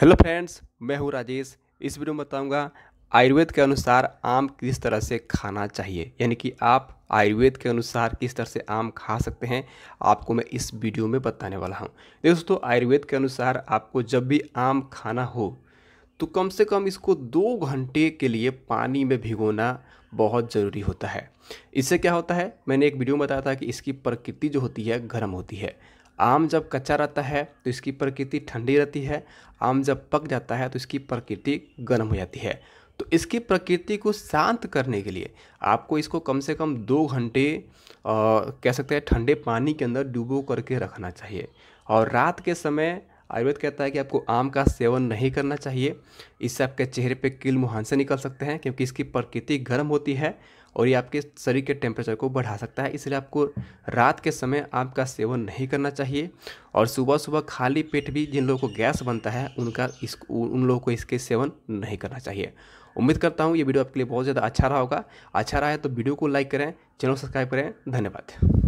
hello friends मैं हूँ राजेश इस वीडियो में बताऊंगा आयुर्वेद के अनुसार आम किस तरह से खाना चाहिए यानी कि आप आयुर्वेद के अनुसार किस तरह से आम खा सकते हैं आपको मैं इस वीडियो में बताने वाला हूँ दोस्तों आयुर्वेद के अनुसार आपको जब भी आम खाना हो तो कम से कम इसको दो घंटे के लिए पानी में भिगोना बहुत ज़रूरी होता है इससे क्या होता है मैंने एक वीडियो में बताया था कि इसकी प्रकृति जो होती है गर्म होती है आम जब कच्चा रहता है तो इसकी प्रकृति ठंडी रहती है आम जब पक जाता है तो इसकी प्रकृति गर्म हो जाती है तो इसकी प्रकृति को शांत करने के लिए आपको इसको कम से कम दो घंटे कह सकते हैं ठंडे पानी के अंदर डूबो करके रखना चाहिए और रात के समय आयुर्वेद कहता है कि आपको आम का सेवन नहीं करना चाहिए इससे आपके चेहरे पे किल मुहांसे निकल सकते हैं क्योंकि इसकी प्रकृति गर्म होती है और ये आपके शरीर के टेम्परेचर को बढ़ा सकता है इसलिए आपको रात के समय आपका सेवन नहीं करना चाहिए और सुबह सुबह खाली पेट भी जिन लोगों को गैस बनता है उनका इस उन लोगों को इसके सेवन नहीं करना चाहिए उम्मीद करता हूँ ये वीडियो आपके लिए बहुत ज़्यादा अच्छा रहा होगा अच्छा रहा है तो वीडियो को लाइक करें चैनल सब्सक्राइब करें धन्यवाद